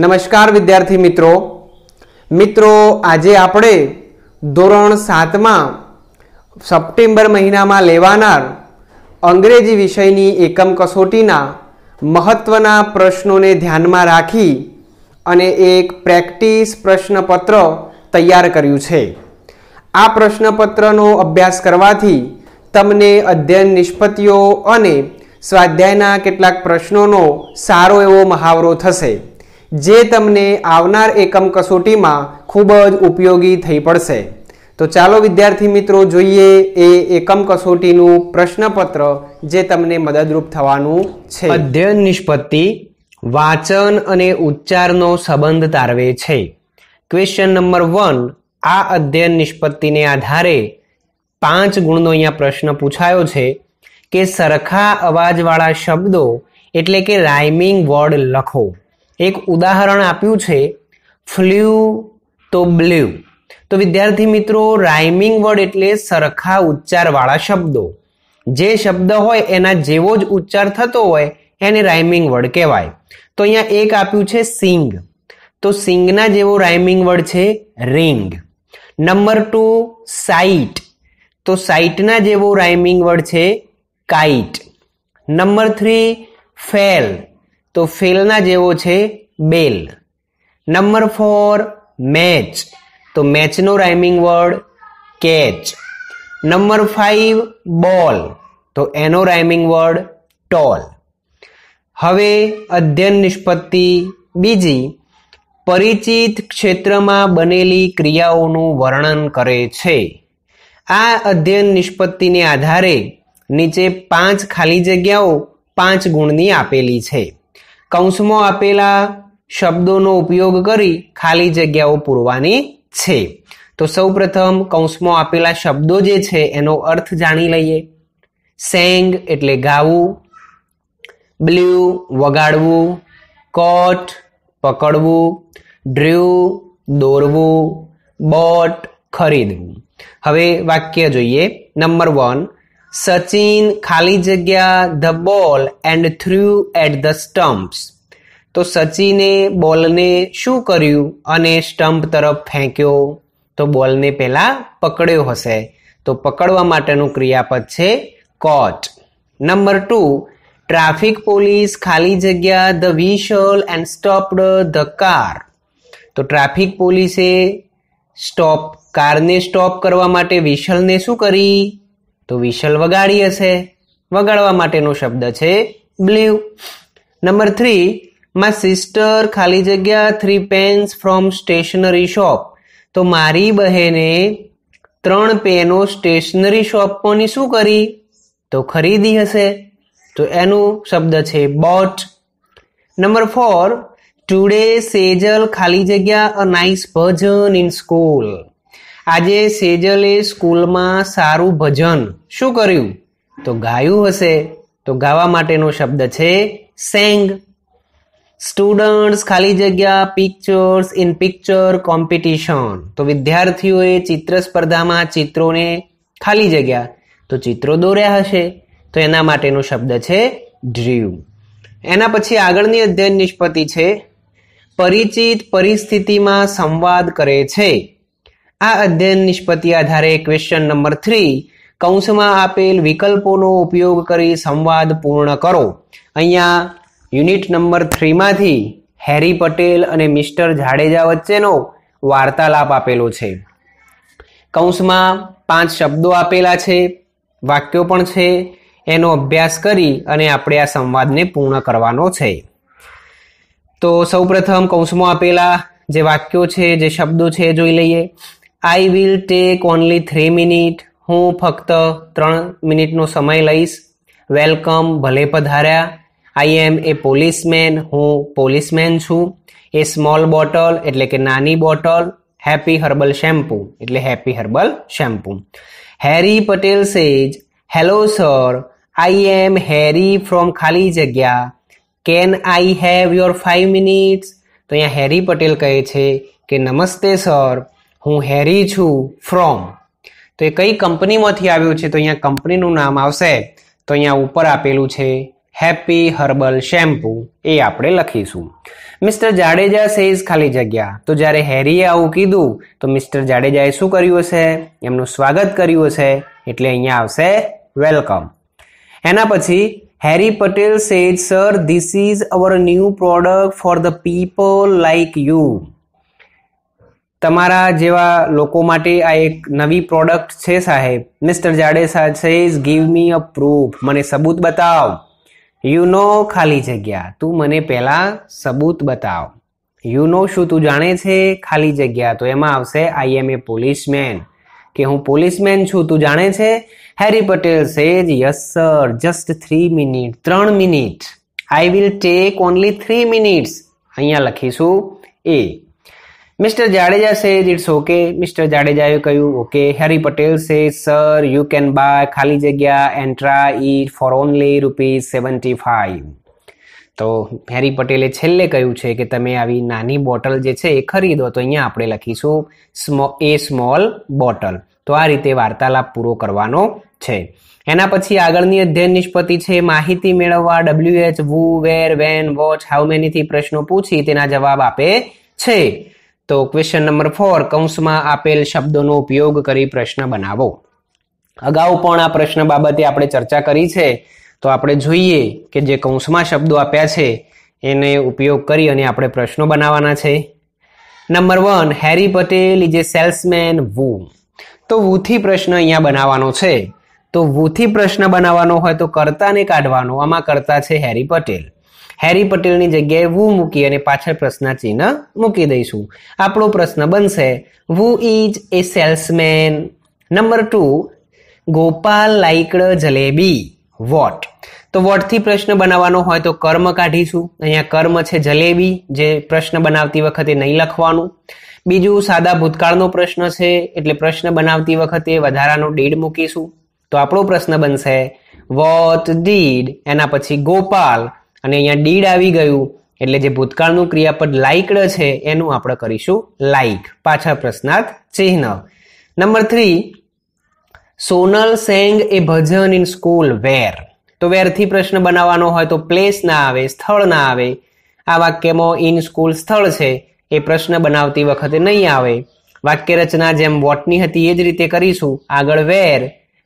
નમસ્કાર વિદ્યાર્થી મિત્રો મિત્રો આજે આપણે ધોરણ સાતમાં સપ્ટેમ્બર મહિનામાં લેવાનાર અંગ્રેજી વિષયની એકમ કસોટીના મહત્ત્વના પ્રશ્નોને ધ્યાનમાં રાખી અને એક પ્રેક્ટિસ પ્રશ્નપત્ર તૈયાર કર્યું છે આ પ્રશ્નપત્રનો અભ્યાસ કરવાથી તમને અધ્યયન નિષ્પતિઓ અને સ્વાધ્યાયના કેટલાક પ્રશ્નોનો સારો એવો મહાવરો થશે જે તમને આવનાર એકમ કસોટીમાં ખૂબ જ ઉપયોગી થઈ પડશે તો ચાલો વિદ્યાર્થી મિત્રો જોઈએ એ એકમ કસોટીનું પ્રશ્નપત્ર જે તમને મદદરૂપ થવાનું છે અધ્યયન નિષ્પત્તિ વાંચન અને ઉચ્ચારનો સંબંધ તારવે છે ક્વેશ્ચન નંબર વન આ અધ્યયન નિષ્પત્તિને આધારે પાંચ ગુણનો અહીંયા પ્રશ્ન પૂછાયો છે કે સરખા અવાજવાળા શબ્દો એટલે કે રાઇમિંગ વર્ડ લખો એક ઉદાહરણ આપ્યું છે ફ્લ્યુ તો બ્લ્યુ તો વિદ્યાર્થી મિત્રો રાઇમિંગ વર્ડ એટલે સરખા ઉચ્ચારવાળા શબ્દો જે શબ્દ હોય એના જેવો જ ઉચ્ચાર થતો હોય એને રાઇમિંગ વર્ડ કહેવાય તો અહીંયા એક આપ્યું છે સિંગ તો સિંગના જેવો રાઇમિંગ વર્ડ છે રિંગ નંબર ટુ સાઇટ તો સાઇટના જેવો રાઇમિંગ વર્ડ છે કાઇટ નંબર થ્રી ફેલ તો ફેલના જેવો છે બેલ નંબર ફોર મેચ તો મેચનો rhyming word catch number five ball તો એનો રાઇમિંગ વર્ડ ટોલ હવે અધ્યયન નિષ્પત્તિ બીજી પરિચિત ક્ષેત્રમાં બનેલી ક્રિયાઓનું વર્ણન કરે છે આ અધ્યયન નિષ્પત્તિને આધારે નીચે પાંચ ખાલી જગ્યાઓ પાંચ ગુણની આપેલી છે કૌંસમાં આપેલા શબ્દોનો ઉપયોગ કરી ખાલી જગ્યાઓ પૂરવાની છે તો સૌપ્રથમ કૌંસમાં આપેલા શબ્દો જે છે એનો અર્થ જાણી લઈએ સેંગ એટલે ગાવું બ્લ્યુ વગાડવું કોટ પકડવું ડ્ર્યુ દોરવું બોટ ખરીદવું હવે વાક્ય જોઈએ નંબર વન સચિન ખાલી જગ્યા the ball and threw at the stumps તો સચિને બોલને શું કર્યું અને સ્ટમ્પ તરફ ફેંક્યો તો બોલને પહેલાં પકડ્યો હશે તો પકડવા માટેનું ક્રિયાપદ છે caught number two traffic police ખાલી જગ્યા the whistle and stopped the car તો ટ્રાફિક પોલીસે સ્ટોપ કારને સ્ટોપ કરવા માટે વિશલને શું કરી તો વિશલ વગાડી હશે વગાડવા માટેનો શબ્દ છે blew number three my sister ખાલી જગ્યા three pens from stationery shop તો મારી બહેને ત્રણ પેનો સ્ટેશનરી શોપમાંની શું કરી તો ખરીદી હશે તો એનો શબ્દ છે bought number four today Sejal ખાલી જગ્યા a nice bhajan in school આજે સેજલે સ્કૂલમાં સારું ભજન શું કર્યું તો ગાયું હશે તો ગાવા માટેનો શબ્દ છે સેંગ સ્ટુડન્ટ્સ ખાલી જગ્યા પિક્ચર્સ ઇન પિક્ચર કોમ્પિટિશન તો વિદ્યાર્થીઓએ ચિત્ર સ્પર્ધામાં ચિત્રોને ખાલી જગ્યા તો ચિત્રો દોર્યા હશે તો એના માટેનો શબ્દ છે ડ્રીમ એના પછી આગળની અધ્યયન નિષ્પત્તિ છે પરિચિત પરિસ્થિતિમાં સંવાદ કરે છે આ અધ્યયન નિષ્પતિ આધારે ક્વેશ્ચન નંબર થ્રી કૌંસમાં આપેલ વિકલ્પોનો ઉપયોગ કરી સંવાદ પૂર્ણ કરો અહીંયા યુનિટ નંબર થ્રીમાંથી હેરી પટેલ અને મિસ્ટર જાડેજા વચ્ચેનો વાર્તાલાપ આપેલો છે કૌંસમાં પાંચ શબ્દો આપેલા છે વાક્યો પણ છે એનો અભ્યાસ કરી અને આપણે આ સંવાદને પૂર્ણ કરવાનો છે તો સૌપ્રથમ કૌંસમાં આપેલા જે વાક્યો છે જે શબ્દો છે જોઈ લઈએ I will take only three minute હું ફક્ત ત્રણ મિનિટનો સમય લઈશ વેલકમ ભલે પધાર્યા આઈ એમ એ પોલીસમેન હું પોલીસમેન છું એ સ્મોલ બોટલ એટલે કે નાની બોટલ હેપી હર્બલ શેમ્પૂ એટલે happy herbal shampoo Harry Patel says hello sir I am Harry from ખાલી જગ્યા can I have your five minutes તો અહીંયા હેરી પટેલ કહે છે કે નમસ્તે સર હું હેરી છું ફ્રોમ તો એ કઈ કંપનીમાંથી આવ્યું છે તો અહીંયા કંપનીનું નામ આવશે તો અહીંયા ઉપર આપેલું છે હેપી હર્બલ શેમ્પૂ એ આપણે લખીશું મિસ્ટર જાડેજા સેઝ ખાલી જગ્યા તો જ્યારે હેરીએ આવું કીધું તો મિસ્ટર જાડેજાએ શું કર્યું હશે એમનું સ્વાગત કર્યું હશે એટલે અહીંયા આવશે વેલકમ એના પછી Harry Patel says sir this is our new product for the people like you તમારા જેવા લોકો માટે આ એક નવી પ્રોડક્ટ છે સાહેબ mister Jadeja says give me a proof મને સબૂત બતાવ યુ નો ખાલી જગ્યા તું મને પહેલાં સબૂત બતાવ યુ નો શું તું જાણે છે ખાલી જગ્યા તો એમાં આવશે આઈ એમ એ પોલીસમેન કે હું પોલીસમેન છું તું જાણે છે Harry Patel says yes sir just three minute ત્રણ મિનિટ I will take only three minutes અહીંયા લખીશું એ mister Jadeja says it's okay મિસ્ટર જાડેજાએ કહ્યું ઓકે હેરી પટેલ સે સર યુ કેન બાય ખાલી જગ્યા એન્ટ્રા try it for only rupees seventy five તો હેરી પટેલે છેલ્લે કહ્યું છે કે તમે આવી નાની બોટલ જે છે એ ખરીદો તો અહીંયા આપણે લખીશું સ્મો એ સ્મોલ બોટલ તો આ રીતે વાર્તાલાપ પૂરો કરવાનો છે એના પછી આગળની અધ્યયન નિષ્પતિ છે માહિતી મેળવવા W H who where when which how મેનીથી પ્રશ્નો પૂછી તેના જવાબ આપે છે તો ક્વેશ્ચન નંબર ફોર કૌંસમાં આપેલ શબ્દોનો ઉપયોગ કરી પ્રશ્ન બનાવો અગાઉ પણ આ પ્રશ્ન બાબતે આપણે ચર્ચા કરી છે તો આપણે જોઈએ કે જે કૌંસમાં શબ્દો આપ્યા છે એને ઉપયોગ કરી અને આપણે પ્રશ્નો બનાવવાના છે નંબર one Harry Patel is a salesman who તો વુથી પ્રશ્ન અહીંયા બનાવવાનો છે તો વુથી પ્રશ્ન બનાવવાનો હોય તો કર્તાને કાઢવાનો આમાં કરતા છે હેરી પટેલ હેરી પટેલની જગ્યાએ વુ મૂકી અને પાછળ પ્રશ્નાચિહ્ન મૂકી દઈશું આપણો પ્રશ્ન બનશે who is a salesman number two Gopal liked jalebi what તો વોટથી પ્રશ્ન બનાવવાનો હોય તો કર્મ કાઢીશું અહીંયા કર્મ છે જલેબી જે પ્રશ્ન બનાવતી વખતે નહીં લખવાનું બીજું સાદા ભૂતકાળનો પ્રશ્ન છે એટલે પ્રશ્ન બનાવતી વખતે વધારાનો ડીડ મૂકીશું તો આપણો પ્રશ્ન બનશે વોટ ડીડ એના પછી ગોપાલ અને અહીંયા ડીડ આવી ગયું એટલે જે ભૂતકાળનું ક્રિયાપદ લાઇકડ છે એનું આપણે કરીશું લાઇક પાછા પ્રશ્નાર્થ ચિહ્ન number three Sonal sang a bhajan in school where તો વેરથી પ્રશ્ન બનાવવાનો હોય તો પ્લેસ ના આવે સ્થળ ના આવે આ વાક્યમાં ઇન સ્કૂલ સ્થળ છે એ પ્રશ્ન બનાવતી વખતે નહીં આવે વાક્ય રચના જેમ વોટની હતી એ જ રીતે કરીશું આગળ વેર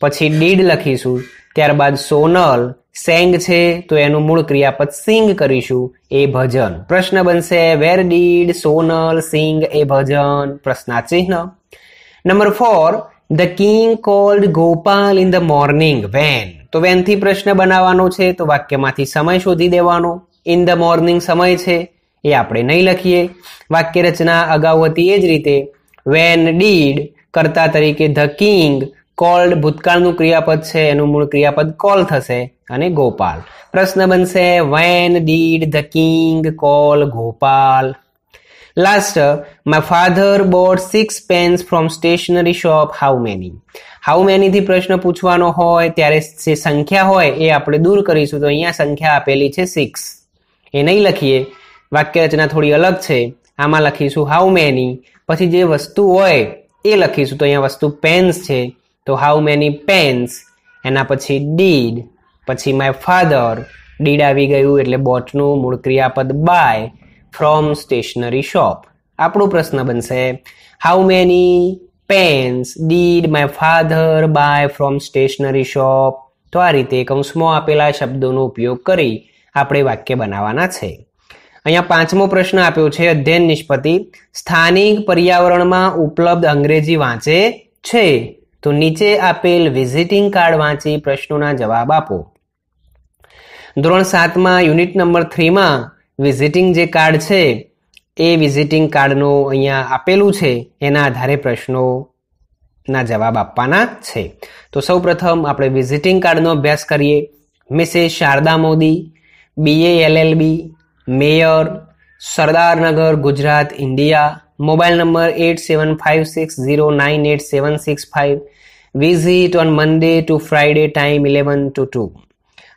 પછી ડીડ લખીશું ત્યારબાદ સોનલ સેંગ છે તો એનું મૂળ ક્રિયાપદ સિંગ કરીશું એ ભજન પ્રશ્ન બનશે where did Sonal sing a bhajan પ્રશ્નાચિહ્ન number four the king called Gopal in the morning when તો વેનથી પ્રશ્ન બનાવવાનો છે તો વાક્યમાંથી સમય શોધી દેવાનો ઇન ધ મોર્નિંગ સમય છે એ આપણે નહીં લખીએ વાક્ય રચના અગાઉ હતી એ જ રીતે વેન ડીડ કરતા તરીકે ધ કિંગ કોલ્ડ ભૂતકાળનું ક્રિયાપદ છે એનું મૂળ ક્રિયાપદ કોલ થશે અને ગોપાલ પ્રશ્ન બનશે when did the king call Gopal last my father bought six pens from stationery shop how many how મેનીથી પ્રશ્ન પૂછવાનો હોય ત્યારે જે સંખ્યા હોય એ આપણે દૂર કરીશું તો અહીંયા સંખ્યા આપેલી છે સિક્સ એ નહીં લખીએ વાક્ય રચના થોડી અલગ છે આમાં લખીશું હાઉ મેની પછી જે વસ્તુ હોય એ લખીશું તો અહીંયા વસ્તુ પેન્સ છે તો હાઉ મેની પેન્સ એના પછી ડીડ પછી માય ફાધર ડીડ આવી ગયું એટલે બોટનું મૂળ ક્રિયાપદ બાય ફ્રોમ સ્ટેશનરી શોપ આપણો પ્રશ્ન બનશે how many pens did my father buy from stationery shop તો આ રીતે કૌંસમાં આપેલા શબ્દોનો ઉપયોગ કરી આપણે વાક્ય બનાવવાના છે અહીંયા પાંચમો પ્રશ્ન આપ્યો છે અધ્યયન નિષ્પતિ સ્થાનિક પર્યાવરણમાં ઉપલબ્ધ અંગ્રેજી વાંચે છે તો નીચે આપેલ વિઝિટિંગ કાર્ડ વાંચી પ્રશ્નોના જવાબ આપો ધોરણ સાતમાં યુનિટ નંબર થ્રીમાં વિઝિટિંગ જે કાર્ડ છે એ વિઝિટિંગ કાર્ડનું અહીંયા આપેલું છે એના આધારે પ્રશ્નોના જવાબ આપવાના છે તો સૌપ્રથમ આપણે વિઝિટિંગ કાર્ડનો અભ્યાસ કરીએ Mrs Sharda Modi BA LLB mayor Sardarnagar Gujarat India mobile number eight seven five six zero nine number 8756098765 visit on monday to friday time 11 to two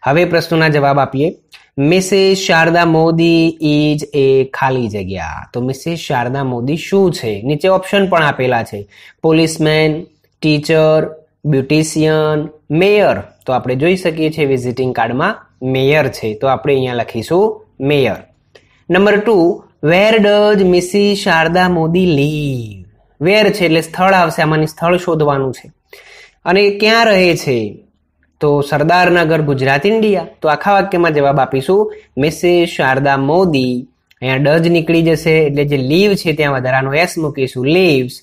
હવે પ્રશ્નોના જવાબ આપીએ Mrs Sharda Modi is a ખાલી જગ્યા તો મિસેસ શારદા મોદી શું છે નીચે ઓપ્શન પણ આપેલા છે પોલીસમેન ટીચર બ્યુટિશિયન મેયર તો આપણે જોઈ શકીએ છીએ વિઝિટિંગ કાર્ડમાં મેયર છે તો આપણે અહીંયા લખીશું mayor number two where does Mrs Sharda Modi live where છે એટલે સ્થળ આવશે આમાંની સ્થળ શોધવાનું છે અને ક્યાં રહે છે તો સરદારનગર ગુજરાત ઇન્ડિયા તો આખા વાક્યમાં જવાબ આપીશું મિસી શારદા મોદી અહીંયા ડજ નીકળી જશે એટલે જે લીવ છે ત્યાં વધારાનો એસ મૂકીશું lives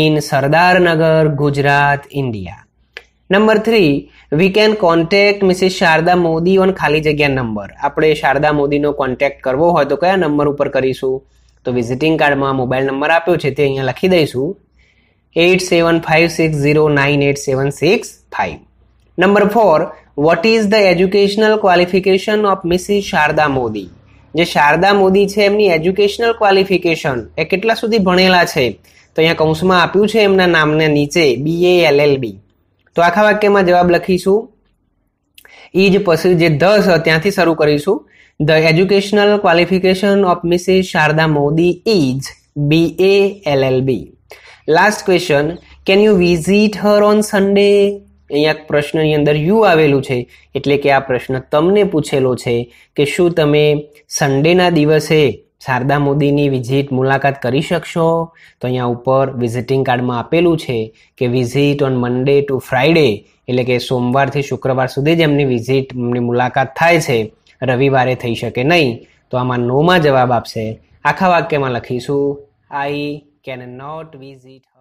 in Sardarnagar Gujarat India number three we can contact Mrs Sharda Modi on ખાલી જગ્યા નંબર આપણે શારદા મોદીનો કોન્ટેક્ટ કરવો હોય તો કયા નંબર ઉપર કરીશું તો વિઝિટિંગ કાર્ડમાં મોબાઈલ નંબર આપ્યો છે તે અહીંયા લખી દઈશું eight seven five six zero nine eight seven six five number four what is the educational qualification of Mrs Sharda Modi જે શારદા મોદી છે એમની એજ્યુકેશનલ ક્વોલિફિકેશન એ કેટલા સુધી ભણેલા છે તો અહીંયા કૌંસમાં આપ્યું છે એમના નામને નીચે બી એલ એલ બી તો આખા વાક્યમાં જવાબ લખીશું ઇજ પછી જે ધ છે ત્યાંથી શરૂ કરીશું the educational qualification of Mrs Sharda Modi is B A L L B last question can you visit her on Sunday અહીંયા પ્રશ્નની અંદર યુ આવેલું છે એટલે કે આ પ્રશ્ન તમને પૂછેલો છે કે શું તમે સન્ડેના દિવસે શારદા મોદીની વિઝિટ મુલાકાત કરી શકશો તો અહીંયા ઉપર વિઝિટિંગ કાર્ડમાં આપેલું છે કે visit on Monday to Friday એટલે કે સોમવારથી શુક્રવાર સુધી જ એમની વિઝિટ એમની મુલાકાત થાય છે રવિવારે થઈ શકે નહીં તો આમાં નોમાં જવાબ આપશે આખા વાક્યમાં લખીશું આઈ કેન નોટ વિઝિટ